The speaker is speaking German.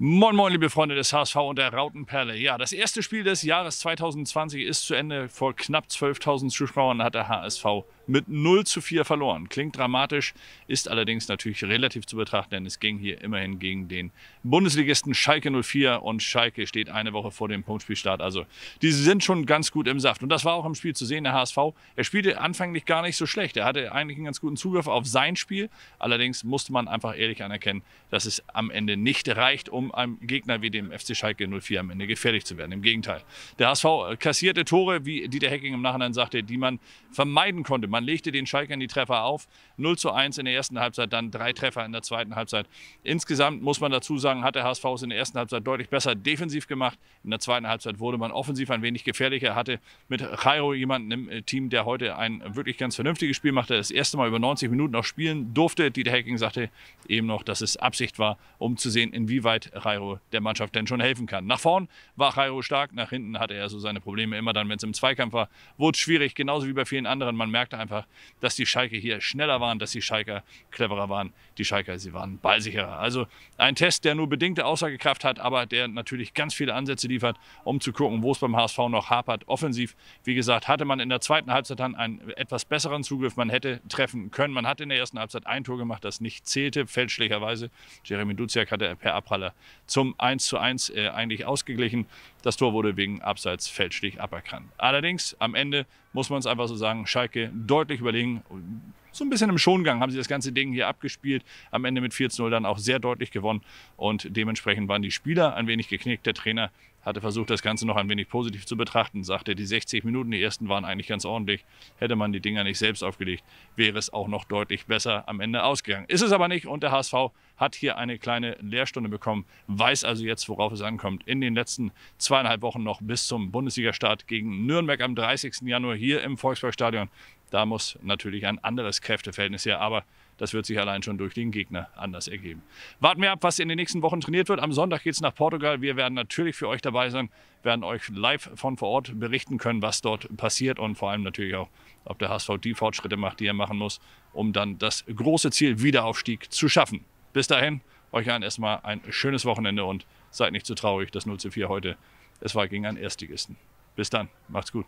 Moin Moin, liebe Freunde des HSV und der Rautenperle. Ja, das erste Spiel des Jahres 2020 ist zu Ende. Vor knapp 12.000 Zuschauern hat der HSV mit 0 zu 4 verloren. Klingt dramatisch, ist allerdings natürlich relativ zu betrachten, denn es ging hier immerhin gegen den Bundesligisten Schalke 04 und Schalke steht eine Woche vor dem Punktspielstart. Also die sind schon ganz gut im Saft und das war auch im Spiel zu sehen, der HSV. Er spielte anfänglich gar nicht so schlecht. Er hatte eigentlich einen ganz guten Zugriff auf sein Spiel. Allerdings musste man einfach ehrlich anerkennen, dass es am Ende nicht reicht, um einem Gegner wie dem FC Schalke 04 am Ende gefährlich zu werden. Im Gegenteil. Der HSV äh, kassierte Tore, wie Dieter Hecking im Nachhinein sagte, die man vermeiden konnte. Man man legte den Schalkern die Treffer auf. 0 zu 1 in der ersten Halbzeit, dann drei Treffer in der zweiten Halbzeit. Insgesamt muss man dazu sagen, hat der HSV es in der ersten Halbzeit deutlich besser defensiv gemacht. In der zweiten Halbzeit wurde man offensiv ein wenig gefährlicher, hatte mit Cairo jemanden im Team, der heute ein wirklich ganz vernünftiges Spiel machte, das erste Mal über 90 Minuten noch spielen durfte. Dieter Hacking sagte eben noch, dass es Absicht war, um zu sehen, inwieweit Cairo der Mannschaft denn schon helfen kann. Nach vorn war Cairo stark, nach hinten hatte er so seine Probleme immer dann, wenn es im Zweikampf war, wurde es schwierig, genauso wie bei vielen anderen. Man merkte einfach, einfach, dass die Schalke hier schneller waren, dass die Schalke cleverer waren. Die Schalke, sie waren ballsicherer. Also ein Test, der nur bedingte Aussagekraft hat, aber der natürlich ganz viele Ansätze liefert, um zu gucken, wo es beim HSV noch hapert. Offensiv, wie gesagt, hatte man in der zweiten Halbzeit dann einen etwas besseren Zugriff. Man hätte treffen können. Man hat in der ersten Halbzeit ein Tor gemacht, das nicht zählte, fälschlicherweise. Jeremy Duziak hatte per Abpraller zum 1:1 äh, eigentlich ausgeglichen. Das Tor wurde wegen Abseits fälschlich aberkannt. Allerdings, am Ende muss man es einfach so sagen, Schalke deutlich überlegen, so ein bisschen im Schongang haben sie das ganze Ding hier abgespielt. Am Ende mit 4-0 dann auch sehr deutlich gewonnen und dementsprechend waren die Spieler ein wenig geknickt. Der Trainer hatte versucht, das Ganze noch ein wenig positiv zu betrachten, sagte, die 60 Minuten, die ersten waren eigentlich ganz ordentlich. Hätte man die Dinger nicht selbst aufgelegt, wäre es auch noch deutlich besser am Ende ausgegangen. Ist es aber nicht und der HSV hat hier eine kleine Lehrstunde bekommen, weiß also jetzt, worauf es ankommt. In den letzten zweieinhalb Wochen noch bis zum Bundesligastart gegen Nürnberg am 30. Januar hier im Volksparkstadion da muss natürlich ein anderes Kräfteverhältnis her, aber das wird sich allein schon durch den Gegner anders ergeben. Warten wir ab, was in den nächsten Wochen trainiert wird. Am Sonntag geht es nach Portugal. Wir werden natürlich für euch dabei sein, werden euch live von vor Ort berichten können, was dort passiert und vor allem natürlich auch, ob der HSV die Fortschritte macht, die er machen muss, um dann das große Ziel Wiederaufstieg zu schaffen. Bis dahin, euch allen erstmal ein schönes Wochenende und seid nicht zu traurig, das 0 zu 4 heute. Es war gegen einen Erstligisten. Bis dann, macht's gut.